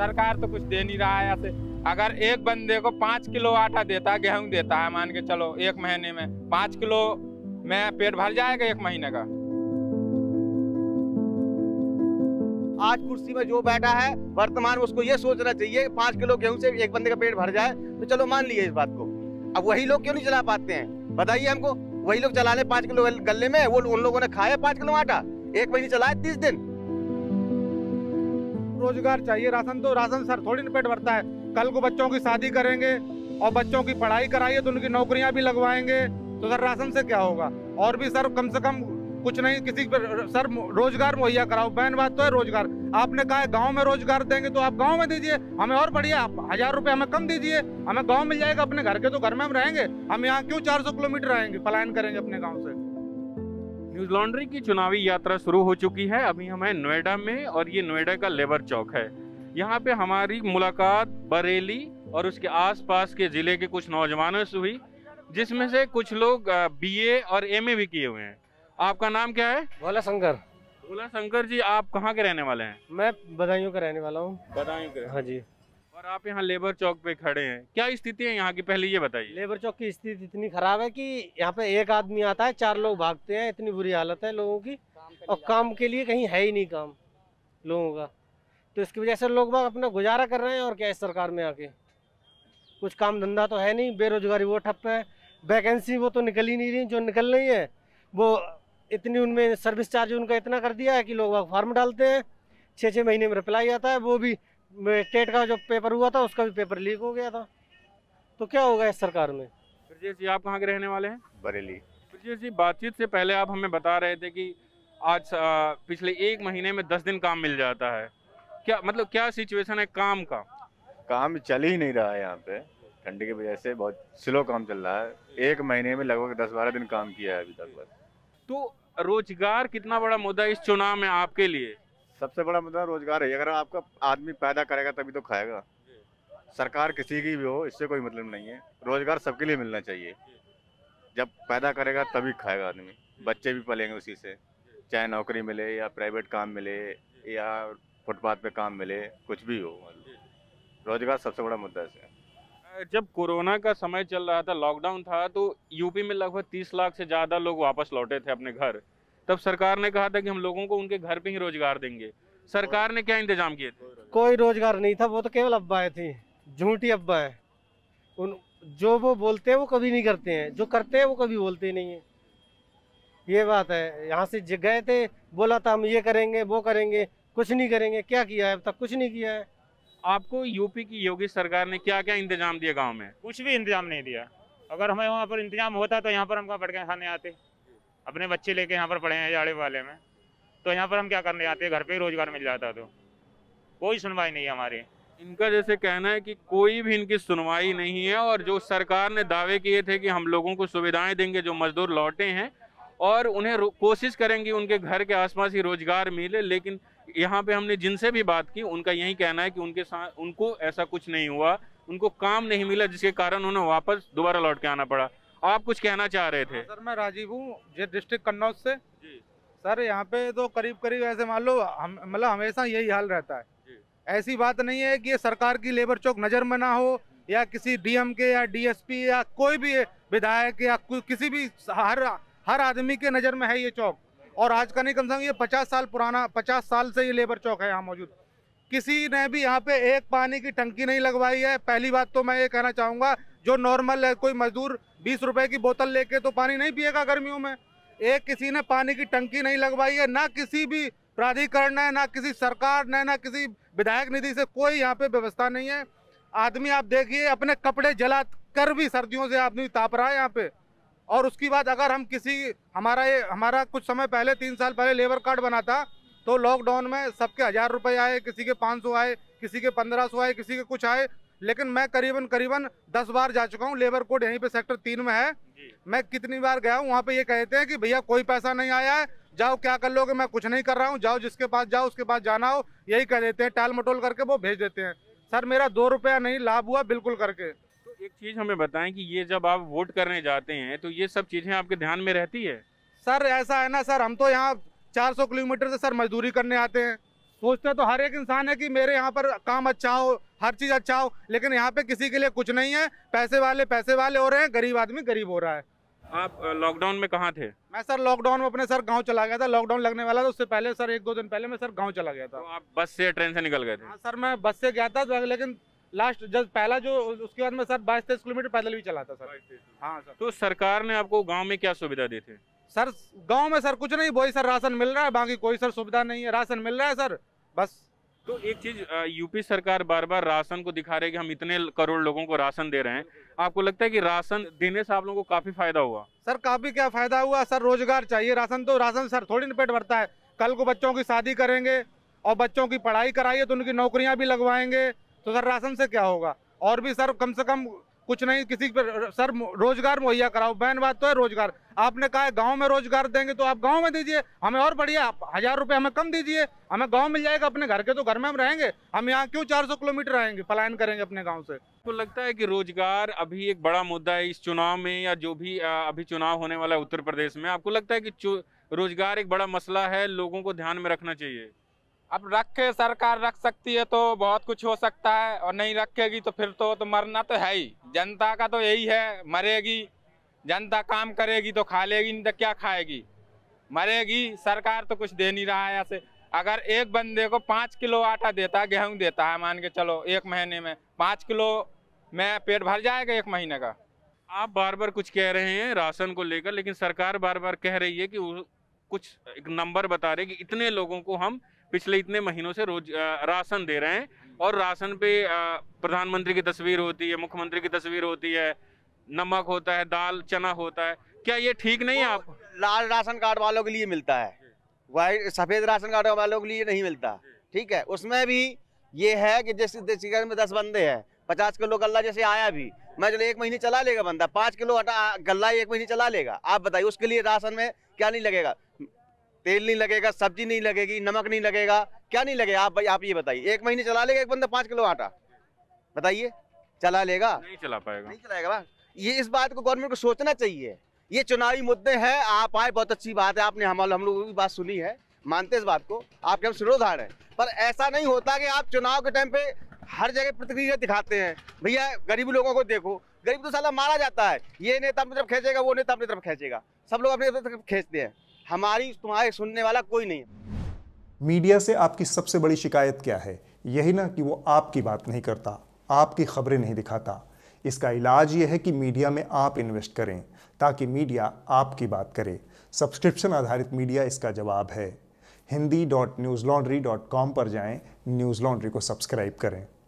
सरकार तो कुछ दे नहीं रहा है ऐसे अगर एक बंदे को पाँच किलो आटा देता है गेहूँ देता है मान के चलो एक महीने में पाँच किलो में पेट भर जाएगा एक महीने का आज कुर्सी में जो बैठा है वर्तमान उसको ये सोचना चाहिए पाँच किलो गेहूं से एक बंदे का पेट भर जाए तो चलो मान लिए इस बात को अब वही लोग क्यों नहीं चला पाते हैं बताइए हमको वही लोग चला ले पाँच किलो गले में वो उन लोगों ने खाया पाँच किलो आटा एक महीने चलाए तीस दिन रोजगार चाहिए राशन तो राशन सर थोड़ी ना पेट भरता है कल को बच्चों की शादी करेंगे और बच्चों की पढ़ाई कराइए तो उनकी नौकरियां भी लगवाएंगे तो सर राशन से क्या होगा और भी सर कम से कम कुछ नहीं किसी पर सर रोजगार मुहैया कराओ बहन बात तो है रोजगार आपने कहा गांव में रोजगार देंगे तो आप गांव में दीजिए हमें और बढ़िया आप हजार रुपये हमें कम दीजिए हमें गांव मिल जाएगा अपने घर के तो घर में हम रहेंगे हम यहाँ क्यों 400 किलोमीटर रहेंगे पलायन करेंगे अपने गांव से न्यूज लॉन्ड्री की चुनावी यात्रा शुरू हो चुकी है अभी हम हैं नोएडा में और ये नोएडा का लेबर चौक है यहाँ पे हमारी मुलाकात बरेली और उसके आसपास के ज़िले के कुछ नौजवानों से हुई जिसमें से कुछ लोग बीए और एमए भी किए हुए हैं आपका नाम क्या है भोला शंकर भोला शंकर जी आप कहाँ के रहने वाले हैं मैं बदायूं का रहने वाला हूँ बदायूं का हाँ जी और आप यहाँ लेबर चौक पे खड़े हैं क्या स्थिति है यहाँ की पहले ये बताइए लेबर चौक की स्थिति इतनी खराब है कि यहाँ पे एक आदमी आता है चार लोग भागते हैं इतनी बुरी हालत है लोगों की और काम के लिए कहीं है ही नहीं काम लोगों का तो इसकी वजह से लोग बाग अपना गुजारा कर रहे हैं और क्या है सरकार में आके कुछ काम धंधा तो है नहीं बेरोजगारी वो ठप है वैकेंसी वो तो निकल ही नहीं रही जो निकल रही है वो इतनी उनमें सर्विस चार्ज उनका इतना कर दिया है कि लोग फॉर्म डालते हैं छः छः महीने में रिप्लाई आता है वो भी स्टेट का जो पेपर हुआ था उसका भी पेपर लीक हो गया था तो क्या होगा इस सरकार में ब्रजेश जी आप कहाँ के रहने वाले हैं बरेली ब्रजेश जी बातचीत से पहले आप हमें बता रहे थे कि आज पिछले एक महीने में दस दिन काम मिल जाता है क्या मतलब क्या सिचुएशन है काम का काम चल ही नहीं रहा है यहाँ पे ठंडी की वजह से बहुत स्लो काम चल रहा है एक महीने में लगभग दस बारह दिन काम किया है अभी तक बस तो रोजगार कितना बड़ा मुद्दा इस चुनाव में आपके लिए सबसे बड़ा मुद्दा रोजगार है अगर आपका आदमी पैदा करेगा तभी तो खाएगा सरकार किसी की भी हो इससे कोई मतलब नहीं है रोजगार सबके लिए मिलना चाहिए जब पैदा करेगा तभी खाएगा आदमी बच्चे भी पलेंगे उसी से चाहे नौकरी मिले या प्राइवेट काम मिले या फुटपाथ पे काम मिले कुछ भी हो रोजगार सबसे बड़ा मुद्दा है जब कोरोना का समय चल रहा था लॉकडाउन था तो यूपी में लगभग 30 लाख से ज़्यादा लोग वापस लौटे थे अपने घर तब सरकार ने कहा था कि हम लोगों को उनके घर पे ही रोजगार देंगे सरकार ने क्या इंतजाम किए थे कोई रोजगार नहीं था वो तो केवल अब्बाएं थी झूठी अब्बाएं उन जो वो बोलते हैं वो कभी नहीं करते हैं जो करते हैं वो कभी बोलते नहीं है ये बात है यहाँ से गए थे बोला था हम ये करेंगे वो करेंगे कुछ नहीं करेंगे क्या किया है अब तक कुछ नहीं किया है आपको यूपी की योगी सरकार ने क्या क्या इंतजाम दिया गाँव में कुछ भी इंतजाम नहीं दिया अगर हमें वहाँ पर इंतजाम होता तो यहाँ पर हम कहाँ पटके खाने आते अपने बच्चे लेके यहाँ पर पढ़े हैं जाड़े वाले में तो यहाँ पर हम क्या करने जाते हैं घर पे रोजगार मिल जाता तो कोई सुनवाई नहीं है हमारी इनका जैसे कहना है कि कोई भी इनकी सुनवाई नहीं है और जो सरकार ने दावे किए थे कि हम लोगों को सुविधाएं देंगे जो मजदूर लौटे हैं और उन्हें कोशिश करेंगे उनके घर के आसपास ही रोजगार मिले लेकिन यहाँ पे हमने जिनसे भी बात की उनका यही कहना है कि उनके साथ उनको ऐसा कुछ नहीं हुआ उनको काम नहीं मिला जिसके कारण उन्हें वापस दोबारा लौट के आना पड़ा आप कुछ कहना चाह रहे थे हाँ, सर मैं राजीव हूँ जे डिस्ट्रिक्ट कन्नौज से जी सर यहाँ पे तो करीब करीब ऐसे मान लो हम मतलब हमेशा यही हाल रहता है ऐसी बात नहीं है कि सरकार की लेबर चौक नज़र में ना हो या किसी डीएम के या डीएसपी या कोई भी विधायक या किसी भी हर हर आदमी के नज़र में है ये चौक और आज का नहीं कम से कम ये पचास साल पुराना पचास साल से ये लेबर चौक है यहाँ मौजूद किसी ने भी यहाँ पे एक पानी की टंकी नहीं लगवाई है पहली बात तो मैं ये कहना चाहूँगा जो नॉर्मल है कोई मजदूर बीस रुपए की बोतल लेके तो पानी नहीं पिएगा गर्मियों में एक किसी ने पानी की टंकी नहीं लगवाई है ना किसी भी प्राधिकरण ने ना किसी सरकार ने ना किसी विधायक निधि से कोई यहाँ पे व्यवस्था नहीं है आदमी आप देखिए अपने कपड़े जला कर भी सर्दियों से आदमी ताप रहा है यहाँ पे और उसकी बात अगर हम किसी हमारा ये हमारा कुछ समय पहले तीन साल पहले लेबर कार्ड बना था तो लॉकडाउन में सबके हज़ार रुपये आए किसी के पाँच सौ आए किसी के पंद्रह सौ आए किसी के कुछ आए लेकिन मैं करीबन करीबन दस बार जा चुका हूँ लेबर कोड यहीं पे सेक्टर तीन में है मैं कितनी बार गया हूँ वहाँ पे ये कहते हैं कि भैया कोई पैसा नहीं आया है जाओ क्या कर लोगे मैं कुछ नहीं कर रहा हूँ जाओ जिसके पास जाओ उसके पास जाना हो यही कह देते हैं टाल मटोल करके वो भेज देते हैं सर मेरा दो रुपया नहीं लाभ हुआ बिल्कुल करके तो एक चीज़ हमें बताएं कि ये जब आप वोट करने जाते हैं तो ये सब चीज़ें आपके ध्यान में रहती है सर ऐसा है ना सर हम तो यहाँ 400 किलोमीटर से सर मजदूरी करने आते हैं सोचते तो हर एक इंसान है कि मेरे यहाँ पर काम अच्छा हो हर चीज़ अच्छा हो लेकिन यहाँ पे किसी के लिए कुछ नहीं है पैसे वाले पैसे वाले हो रहे हैं गरीब आदमी गरीब हो रहा है आप लॉकडाउन में कहाँ थे मैं सर लॉकडाउन में अपने सर गांव चला गया था लॉकडाउन लगने वाला था उससे पहले सर एक दो दिन पहले मैं सर गांव चला गया था तो आप बस से ट्रेन से निकल गए थे हाँ सर मैं बस से गया था लेकिन लास्ट जब पहला जो उसके बाद में सर बाईस तेईस किलोमीटर पैदल भी चला था सर हाँ सर तो सरकार ने आपको गाँव में क्या सुविधा दी थी सर गाँव में सर कुछ नहीं वही सर राशन मिल रहा है बाकी कोई सर सुविधा नहीं है राशन मिल रहा है सर बस तो एक चीज यूपी सरकार बार बार राशन को दिखा रहे कि हम इतने करोड़ लोगों को राशन दे रहे हैं आपको लगता है कि राशन देने से आप लोगों को काफी फायदा हुआ सर काफी क्या फायदा हुआ सर रोजगार चाहिए राशन तो राशन सर थोड़ी पेट भरता है कल को बच्चों की शादी करेंगे और बच्चों की पढ़ाई कराइए तो उनकी नौकरियां भी लगवाएंगे तो सर राशन से क्या होगा और भी सर कम से कम कुछ नहीं किसी पर सर रोजगार मुहैया कराओ बहन बात तो है रोजगार आपने कहा है गाँव में रोजगार देंगे तो आप गाँव में दीजिए हमें और बढ़िया आप हजार रुपये हमें कम दीजिए हमें गाँव मिल जाएगा अपने घर के तो घर में हम रहेंगे हम यहाँ क्यों चार किलोमीटर रहेंगे पलायन करेंगे अपने गाँव से आपको तो लगता है कि रोजगार अभी एक बड़ा मुद्दा है इस चुनाव में या जो भी अभी चुनाव होने वाला है उत्तर प्रदेश में आपको लगता है कि रोजगार एक बड़ा मसला है लोगों को ध्यान में रखना चाहिए अब रखे सरकार रख सकती है तो बहुत कुछ हो सकता है और नहीं रखेगी तो फिर तो, तो मरना तो है ही जनता का तो यही है मरेगी जनता काम करेगी तो खा लेगी नहीं तो क्या खाएगी मरेगी सरकार तो कुछ दे नहीं रहा है ऐसे अगर एक बंदे को पाँच किलो आटा देता है गेहूँ देता है मान के चलो एक महीने में पाँच किलो में पेट भर जाएगा एक महीने का आप बार बार कुछ कह रहे हैं राशन को लेकर लेकिन सरकार बार बार कह रही है कि कुछ एक नंबर बता रहे कि इतने लोगों को हम पिछले इतने महीनों से रोज राशन दे रहे हैं और राशन पे प्रधानमंत्री की तस्वीर होती है मुख्यमंत्री की तस्वीर होती है नमक होता है दाल चना होता है क्या ये ठीक नहीं है आप लाल राशन कार्ड वालों के लिए मिलता है वाइट सफ़ेद राशन कार्ड वालों के लिए नहीं मिलता ठीक है उसमें भी ये है कि जिस चिकन में दस बंदे हैं पचास किलो गला जैसे आया भी मैं चलो एक महीने चला लेगा बंदा पाँच किलो हटा गल्ला एक महीने चला लेगा आप बताइए उसके लिए राशन में क्या नहीं लगेगा तेल नहीं लगेगा सब्जी नहीं लगेगी नमक नहीं लगेगा क्या नहीं लगेगा आप आप ये बताइए एक महीने चला लेगा एक बंदा पाँच किलो आटा बताइए चला लेगा नहीं चला पाएगा नहीं चलाएगा ये इस बात को गवर्नमेंट को सोचना चाहिए ये चुनावी मुद्दे हैं आप आए बहुत अच्छी बात है आपने हम हम लोगों की बात सुनी है मानते इस बात को आपके हम सिरोधार हैं पर ऐसा नहीं होता कि आप चुनाव के टाइम पे हर जगह प्रतिक्रिया दिखाते हैं भैया गरीब लोगों को देखो गरीब तो साला मारा जाता है ये नेता अपनी तरफ खींचेगा वो नेता अपनी तरफ खींचेगा सब लोग अपनी तरफ खींचते हैं हमारी तुम्हारे सुनने वाला कोई नहीं है मीडिया से आपकी सबसे बड़ी शिकायत क्या है यही ना कि वो आपकी बात नहीं करता आपकी खबरें नहीं दिखाता इसका इलाज यह है कि मीडिया में आप इन्वेस्ट करें ताकि मीडिया आपकी बात करे सब्सक्रिप्शन आधारित मीडिया इसका जवाब है Hindi dot news laundry dot com पर जाएं न्यूज़ लॉन्ड्री को सब्सक्राइब करें